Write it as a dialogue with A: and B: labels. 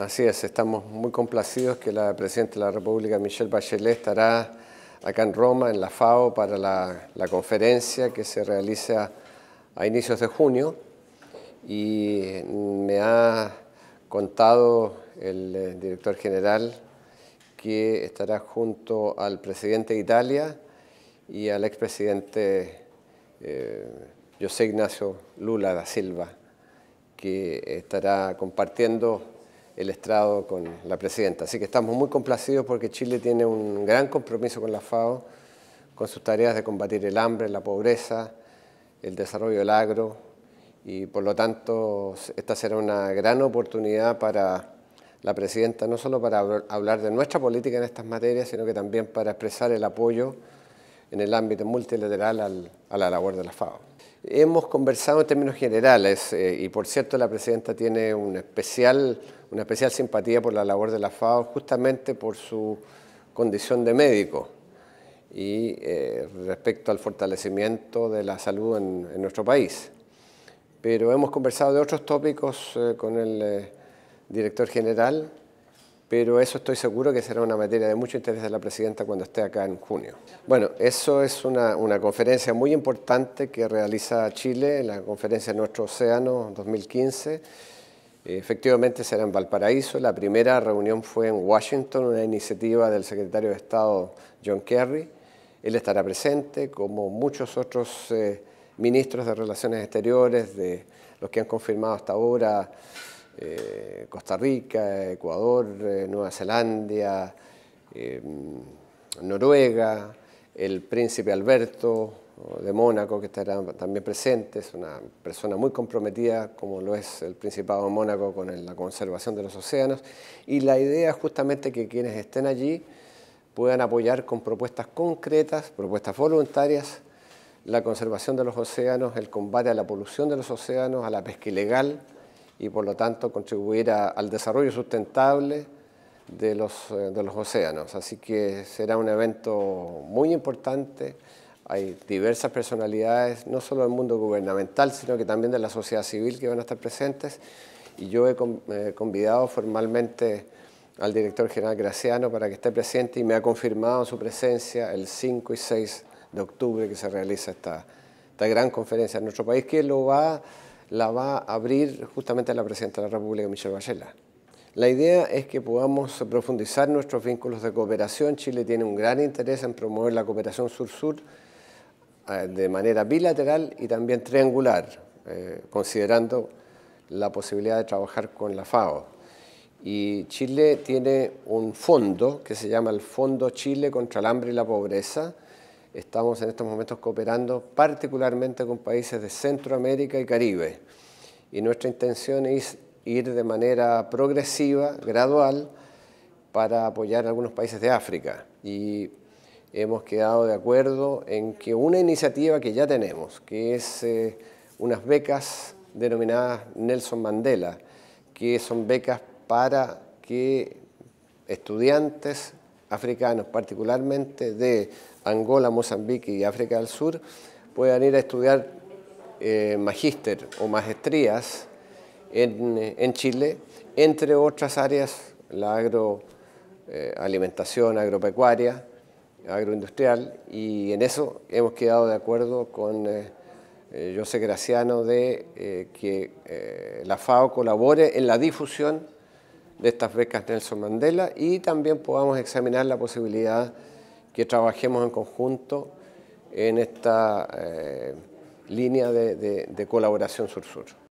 A: Así es, estamos muy complacidos que la Presidenta de la República, Michelle Bachelet, estará acá en Roma, en la FAO, para la, conferencia que se realiza a inicios de junio. Y me ha contado el eh, director general que estará junto al presidente de Italia y al expresidente eh, José Ignacio Lula da Silva, que estará compartiendo el estrado con la presidenta. Así que estamos muy complacidos porque Chile tiene un gran compromiso con la FAO, con sus tareas de combatir el hambre, la pobreza, el desarrollo del agro y por lo tanto esta será una gran oportunidad para la presidenta, no solo para hablar de nuestra política en estas materias, sino que también para expresar el apoyo en el ámbito multilateral a la labor de la FAO. Hemos conversado en términos generales eh, y por cierto la presidenta tiene una especial, simpatía por la labor de la FAO justamente por su condición de médico y eh, respecto al fortalecimiento de la salud en, nuestro país. Pero hemos conversado de otros tópicos eh, con el director general pero eso estoy seguro que será una materia de mucho interés de la presidenta cuando esté acá en junio. Bueno, eso es una, conferencia muy importante que realiza Chile, la conferencia de Nuestro Océano 2015. Efectivamente será en Valparaíso, la primera reunión fue en Washington, una iniciativa del secretario de Estado John Kerry. Él estará presente, como muchos otros eh, ministros de Relaciones Exteriores, de los que han confirmado hasta ahora, eh, Costa Rica, Ecuador, eh, Nueva Zelanda, eh, Noruega, el príncipe Alberto de Mónaco, que estará también presente, es una persona muy comprometida, como lo es el Principado de Mónaco, con la conservación de los océanos. Y la idea es justamente que quienes estén allí puedan apoyar con propuestas concretas, propuestas voluntarias, la conservación de los océanos, el combate a la polución de los océanos, a la pesca ilegal, y por lo tanto contribuir al desarrollo sustentable de los, eh, de los océanos. Así que será un evento muy importante. Hay diversas personalidades, no solo del mundo gubernamental, sino que también de la sociedad civil que van a estar presentes. Y yo he eh, convidado formalmente al director general Graciano para que esté presente y me ha confirmado su presencia el 5 y 6 de octubre que se realiza esta, esta gran conferencia en nuestro país, que lo va la va a abrir justamente la Presidenta de la República, Michelle Bachelet. La idea es que podamos profundizar nuestros vínculos de cooperación. Chile tiene un gran interés en promover la cooperación sur-sur eh, de manera bilateral y también triangular, eh, considerando la posibilidad de trabajar con la FAO. Y Chile tiene un fondo que se llama el Fondo Chile contra el Hambre y la Pobreza, Estamos en estos momentos cooperando particularmente con países de Centroamérica y Caribe. Y nuestra intención es ir de manera progresiva, gradual, para apoyar a algunos países de África. Y hemos quedado de acuerdo en que una iniciativa que ya tenemos, que es eh, unas becas denominadas Nelson Mandela, que son becas para que estudiantes africanos, particularmente de Angola, Mozambique y África del Sur, puedan ir a estudiar eh, magíster o maestrías eh, en, Chile, entre otras áreas, la agroalimentación, eh, agropecuaria, agroindustrial, y en eso hemos quedado de acuerdo con José Graciano de que la FAO colabore en la difusión de estas becas Nelson Mandela y también podamos examinar la posibilidad que trabajemos en conjunto en esta eh, línea de colaboración sur-sur.